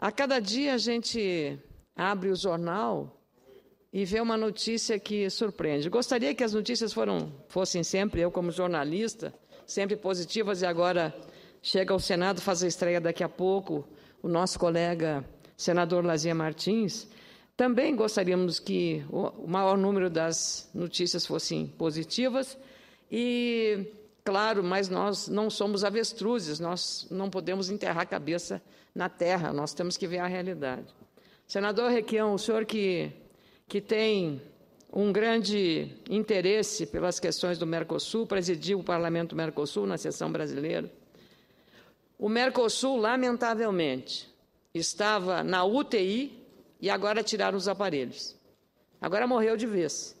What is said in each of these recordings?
A cada dia a gente abre o jornal e vê uma notícia que surpreende. Gostaria que as notícias foram, fossem sempre, eu como jornalista, sempre positivas, e agora chega ao Senado, faz a estreia daqui a pouco, o nosso colega senador Lazia Martins. Também gostaríamos que o maior número das notícias fossem positivas e Claro, mas nós não somos avestruzes, nós não podemos enterrar a cabeça na terra, nós temos que ver a realidade. Senador Requião, o senhor que, que tem um grande interesse pelas questões do Mercosul, presidiu o Parlamento do Mercosul na sessão brasileira. O Mercosul, lamentavelmente, estava na UTI e agora tiraram os aparelhos. Agora morreu de vez.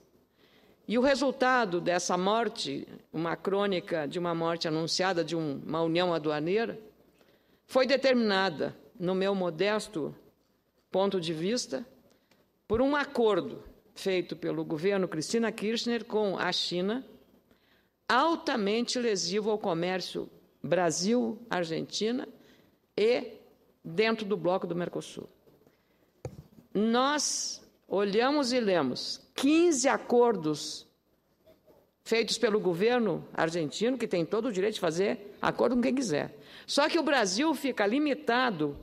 E o resultado dessa morte, uma crônica de uma morte anunciada de uma união aduaneira, foi determinada, no meu modesto ponto de vista, por um acordo feito pelo governo Cristina Kirchner com a China, altamente lesivo ao comércio Brasil-Argentina e dentro do bloco do Mercosul. Nós olhamos e lemos 15 acordos feitos pelo governo argentino, que tem todo o direito de fazer acordo com quem quiser. Só que o Brasil fica limitado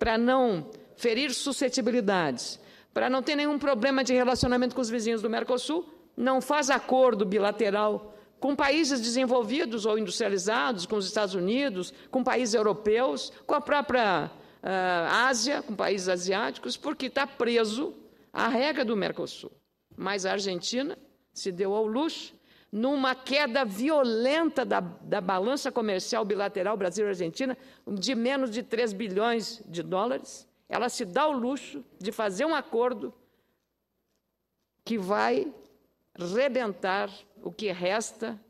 para não ferir suscetibilidades, para não ter nenhum problema de relacionamento com os vizinhos do Mercosul, não faz acordo bilateral com países desenvolvidos ou industrializados, com os Estados Unidos, com países europeus, com a própria uh, Ásia, com países asiáticos, porque está preso à regra do Mercosul. Mas a Argentina se deu ao luxo, numa queda violenta da, da balança comercial bilateral Brasil-Argentina, de menos de 3 bilhões de dólares, ela se dá ao luxo de fazer um acordo que vai rebentar o que resta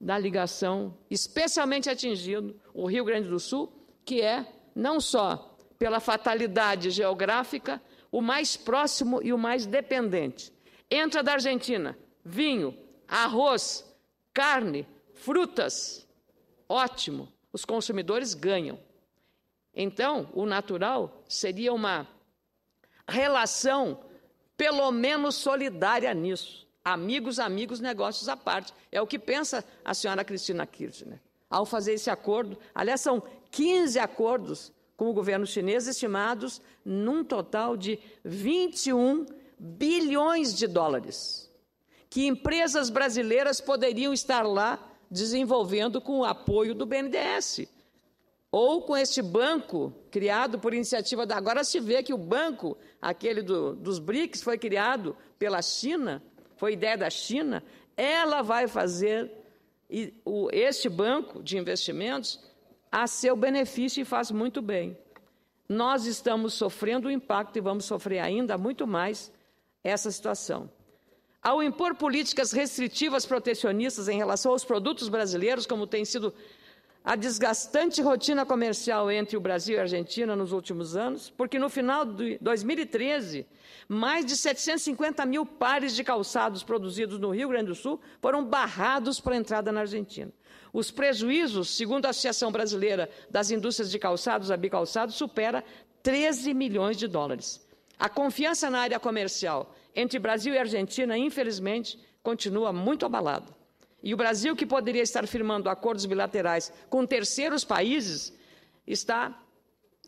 da ligação, especialmente atingindo o Rio Grande do Sul, que é não só pela fatalidade geográfica, o mais próximo e o mais dependente Entra da Argentina vinho, arroz, carne, frutas. Ótimo, os consumidores ganham. Então, o natural seria uma relação, pelo menos solidária nisso. Amigos, amigos, negócios à parte. É o que pensa a senhora Cristina Kirchner. Né? Ao fazer esse acordo, aliás, são 15 acordos com o governo chinês, estimados num total de 21 bilhões de dólares que empresas brasileiras poderiam estar lá desenvolvendo com o apoio do BNDES. Ou com este banco criado por iniciativa da. Agora se vê que o banco, aquele do, dos BRICS, foi criado pela China, foi ideia da China. Ela vai fazer este banco de investimentos a seu benefício e faz muito bem. Nós estamos sofrendo o impacto e vamos sofrer ainda muito mais essa situação. Ao impor políticas restritivas protecionistas em relação aos produtos brasileiros, como tem sido a desgastante rotina comercial entre o Brasil e a Argentina nos últimos anos, porque no final de 2013, mais de 750 mil pares de calçados produzidos no Rio Grande do Sul foram barrados para a entrada na Argentina. Os prejuízos, segundo a Associação Brasileira das Indústrias de Calçados, a Bicalçados, supera 13 milhões de dólares. A confiança na área comercial entre Brasil e Argentina, infelizmente, continua muito abalada. E o Brasil, que poderia estar firmando acordos bilaterais com terceiros países, está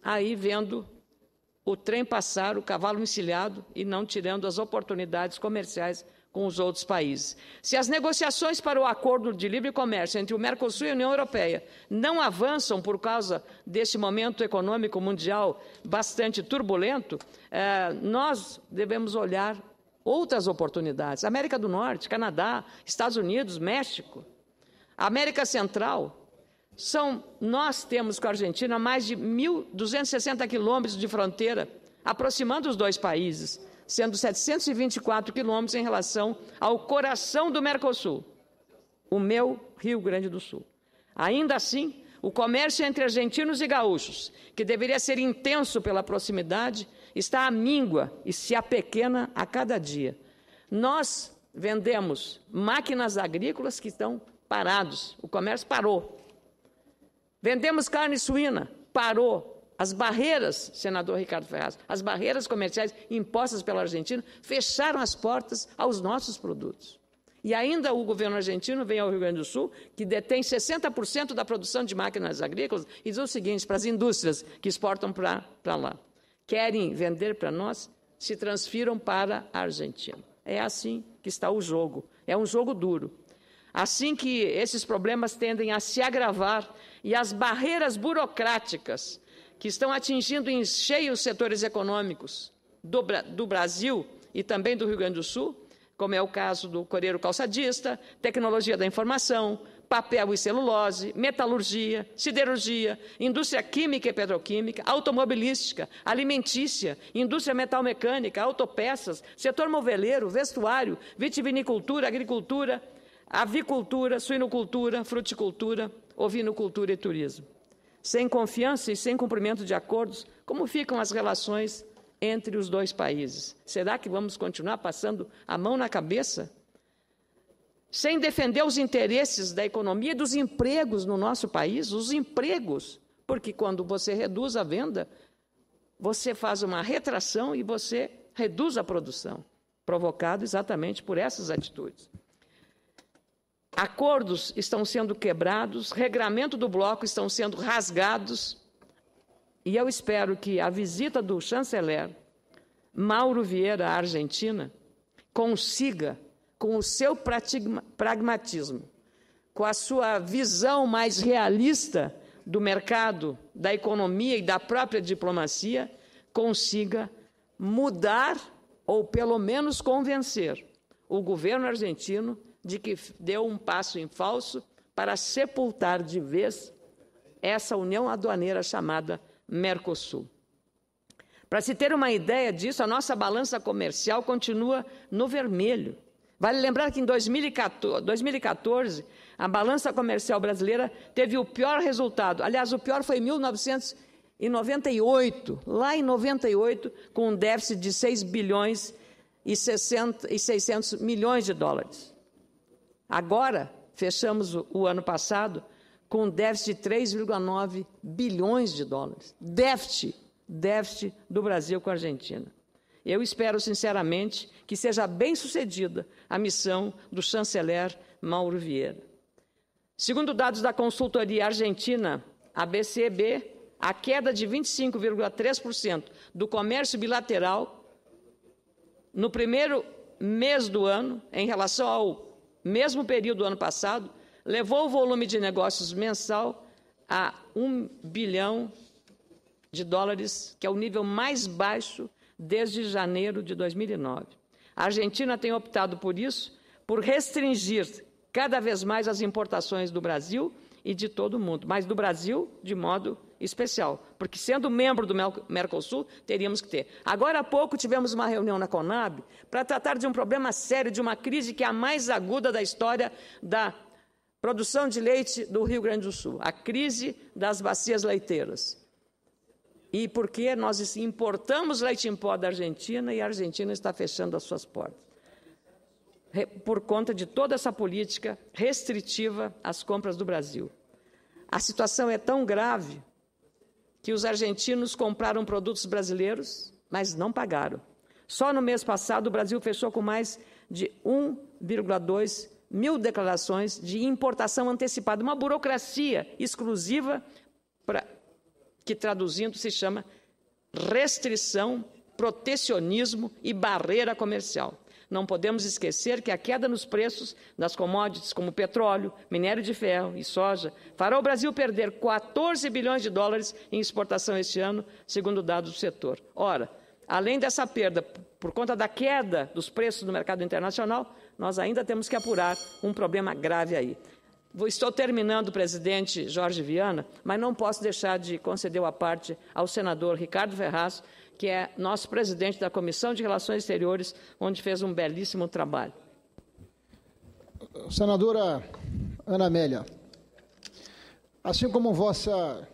aí vendo o trem passar, o cavalo encilhado e não tirando as oportunidades comerciais com os outros países. Se as negociações para o acordo de livre comércio entre o Mercosul e a União Europeia não avançam por causa desse momento econômico mundial bastante turbulento, eh, nós devemos olhar outras oportunidades. América do Norte, Canadá, Estados Unidos, México, América Central. São, nós temos com a Argentina mais de 1.260 quilômetros de fronteira, aproximando os dois países sendo 724 quilômetros em relação ao coração do Mercosul, o meu Rio Grande do Sul. Ainda assim, o comércio entre argentinos e gaúchos, que deveria ser intenso pela proximidade, está à míngua e se apequena a cada dia. Nós vendemos máquinas agrícolas que estão parados, o comércio parou. Vendemos carne suína, parou. As barreiras, senador Ricardo Ferraz, as barreiras comerciais impostas pela Argentina fecharam as portas aos nossos produtos. E ainda o governo argentino vem ao Rio Grande do Sul, que detém 60% da produção de máquinas agrícolas, e diz o seguinte para as indústrias que exportam para lá: querem vender para nós, se transfiram para a Argentina. É assim que está o jogo. É um jogo duro. Assim que esses problemas tendem a se agravar e as barreiras burocráticas que estão atingindo em cheio os setores econômicos do, do Brasil e também do Rio Grande do Sul, como é o caso do coreiro calçadista, tecnologia da informação, papel e celulose, metalurgia, siderurgia, indústria química e petroquímica, automobilística, alimentícia, indústria metalmecânica, autopeças, setor moveleiro, vestuário, vitivinicultura, agricultura, avicultura, suinocultura, fruticultura, ovinocultura e turismo. Sem confiança e sem cumprimento de acordos, como ficam as relações entre os dois países? Será que vamos continuar passando a mão na cabeça? Sem defender os interesses da economia e dos empregos no nosso país, os empregos, porque quando você reduz a venda, você faz uma retração e você reduz a produção, provocado exatamente por essas atitudes. Acordos estão sendo quebrados, regramento do bloco estão sendo rasgados. E eu espero que a visita do chanceler Mauro Vieira à Argentina consiga, com o seu pragmatismo, com a sua visão mais realista do mercado, da economia e da própria diplomacia, consiga mudar ou pelo menos convencer o governo argentino de que deu um passo em falso para sepultar de vez essa união aduaneira chamada Mercosul. Para se ter uma ideia disso, a nossa balança comercial continua no vermelho. Vale lembrar que em 2014, a balança comercial brasileira teve o pior resultado. Aliás, o pior foi em 1998, lá em 98, com um déficit de 6 bilhões e 600 milhões de dólares. Agora, fechamos o, o ano passado com um déficit de 3,9 bilhões de dólares. Déficit, déficit do Brasil com a Argentina. Eu espero, sinceramente, que seja bem sucedida a missão do chanceler Mauro Vieira. Segundo dados da consultoria argentina, a BCB, a queda de 25,3% do comércio bilateral no primeiro mês do ano, em relação ao mesmo período do ano passado, levou o volume de negócios mensal a 1 bilhão de dólares, que é o nível mais baixo desde janeiro de 2009. A Argentina tem optado por isso, por restringir cada vez mais as importações do Brasil e de todo o mundo, mas do Brasil de modo especial, porque sendo membro do Mercosul, teríamos que ter. Agora há pouco tivemos uma reunião na Conab para tratar de um problema sério, de uma crise que é a mais aguda da história da produção de leite do Rio Grande do Sul, a crise das bacias leiteiras. E porque nós importamos leite em pó da Argentina e a Argentina está fechando as suas portas por conta de toda essa política restritiva às compras do Brasil. A situação é tão grave que os argentinos compraram produtos brasileiros, mas não pagaram. Só no mês passado, o Brasil fechou com mais de 1,2 mil declarações de importação antecipada, uma burocracia exclusiva, pra, que traduzindo se chama restrição, protecionismo e barreira comercial. Não podemos esquecer que a queda nos preços das commodities como petróleo, minério de ferro e soja fará o Brasil perder 14 bilhões de dólares em exportação este ano, segundo dados do setor. Ora, além dessa perda por conta da queda dos preços do mercado internacional, nós ainda temos que apurar um problema grave aí. Estou terminando, presidente Jorge Viana, mas não posso deixar de conceder a parte ao senador Ricardo Ferraz, que é nosso presidente da Comissão de Relações Exteriores, onde fez um belíssimo trabalho. Senadora Ana Amélia, assim como Vossa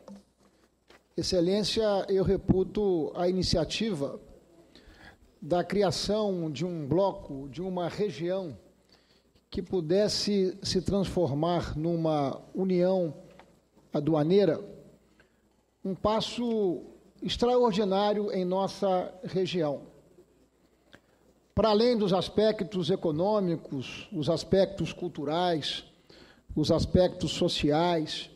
Excelência, eu reputo a iniciativa da criação de um bloco, de uma região que pudesse se transformar numa união aduaneira, um passo extraordinário em nossa região. Para além dos aspectos econômicos, os aspectos culturais, os aspectos sociais,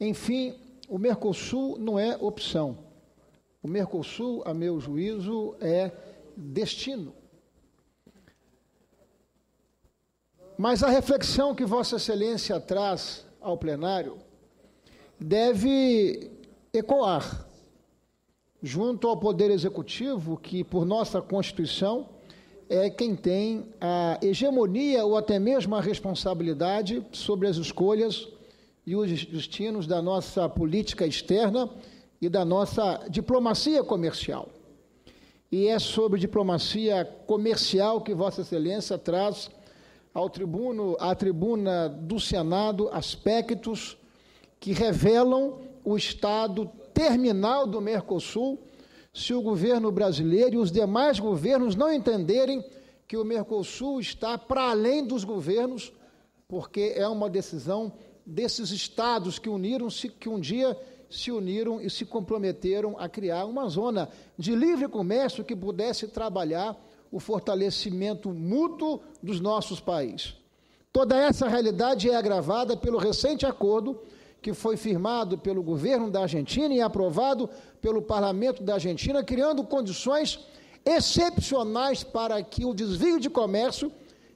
enfim, o Mercosul não é opção. O Mercosul, a meu juízo, é destino. Mas a reflexão que Vossa Excelência traz ao plenário deve ecoar junto ao Poder Executivo, que por nossa Constituição é quem tem a hegemonia ou até mesmo a responsabilidade sobre as escolhas e os destinos da nossa política externa e da nossa diplomacia comercial. E é sobre diplomacia comercial que Vossa Excelência traz ao tribuno, à tribuna do Senado aspectos que revelam o estado terminal do Mercosul se o governo brasileiro e os demais governos não entenderem que o Mercosul está para além dos governos, porque é uma decisão desses estados que uniram-se, que um dia se uniram e se comprometeram a criar uma zona de livre comércio que pudesse trabalhar o fortalecimento mútuo dos nossos países. Toda essa realidade é agravada pelo recente acordo que foi firmado pelo governo da Argentina e aprovado pelo parlamento da Argentina, criando condições excepcionais para que o desvio de comércio,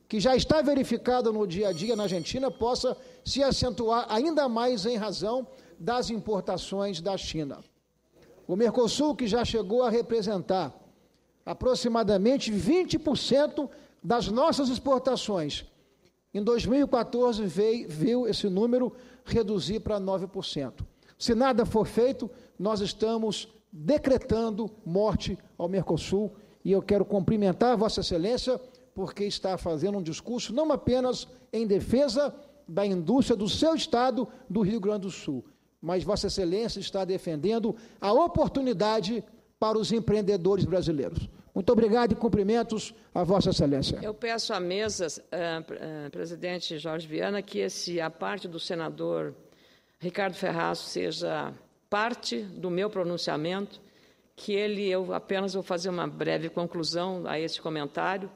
que já está verificado no dia a dia na Argentina, possa se acentuar ainda mais em razão das importações da China. O Mercosul, que já chegou a representar aproximadamente 20% das nossas exportações, em 2014, veio, viu esse número reduzir para 9%. Se nada for feito, nós estamos decretando morte ao Mercosul. E eu quero cumprimentar Vossa Excelência, porque está fazendo um discurso não apenas em defesa da indústria do seu estado, do Rio Grande do Sul, mas Vossa Excelência está defendendo a oportunidade para os empreendedores brasileiros. Muito obrigado e cumprimentos a Vossa Excelência. Eu peço à mesa, uh, presidente Jorge Viana, que esse, a parte do senador Ricardo Ferraço seja parte do meu pronunciamento, que ele, eu apenas vou fazer uma breve conclusão a esse comentário,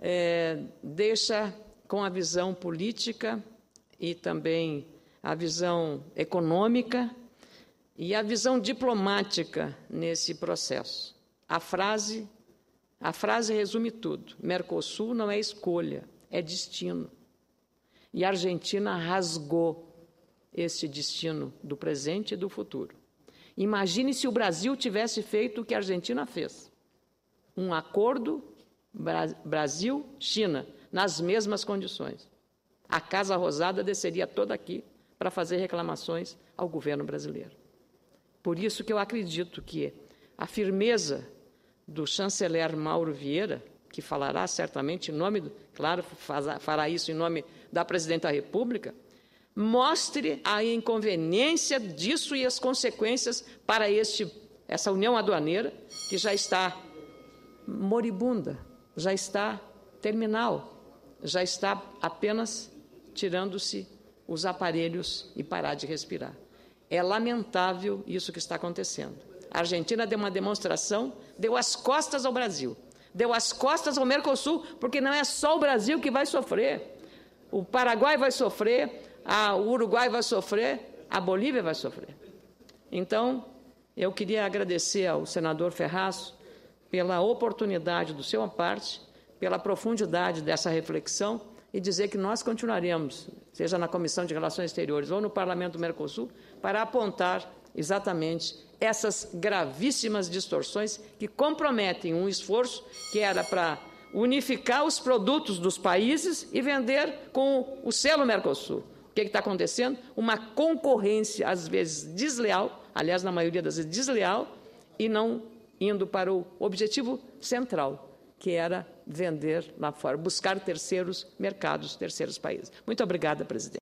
é, deixa com a visão política e também a visão econômica e a visão diplomática nesse processo. A frase a frase resume tudo: Mercosul não é escolha, é destino. E a Argentina rasgou esse destino do presente e do futuro. Imagine se o Brasil tivesse feito o que a Argentina fez: um acordo Brasil-China, nas mesmas condições. A Casa Rosada desceria toda aqui para fazer reclamações ao governo brasileiro. Por isso que eu acredito que a firmeza do chanceler Mauro Vieira, que falará certamente em nome, do, claro, fará isso em nome da Presidente da República, mostre a inconveniência disso e as consequências para este, essa união aduaneira que já está moribunda, já está terminal, já está apenas tirando-se os aparelhos e parar de respirar. É lamentável isso que está acontecendo. A Argentina deu uma demonstração, deu as costas ao Brasil, deu as costas ao Mercosul, porque não é só o Brasil que vai sofrer. O Paraguai vai sofrer, a, o Uruguai vai sofrer, a Bolívia vai sofrer. Então, eu queria agradecer ao senador Ferraz pela oportunidade do seu parte, pela profundidade dessa reflexão e dizer que nós continuaremos, seja na Comissão de Relações Exteriores ou no Parlamento do Mercosul, para apontar exatamente essas gravíssimas distorções que comprometem um esforço que era para unificar os produtos dos países e vender com o selo Mercosul. O que é está acontecendo? Uma concorrência, às vezes desleal, aliás, na maioria das vezes desleal, e não indo para o objetivo central, que era vender lá fora, buscar terceiros mercados, terceiros países. Muito obrigada, presidente.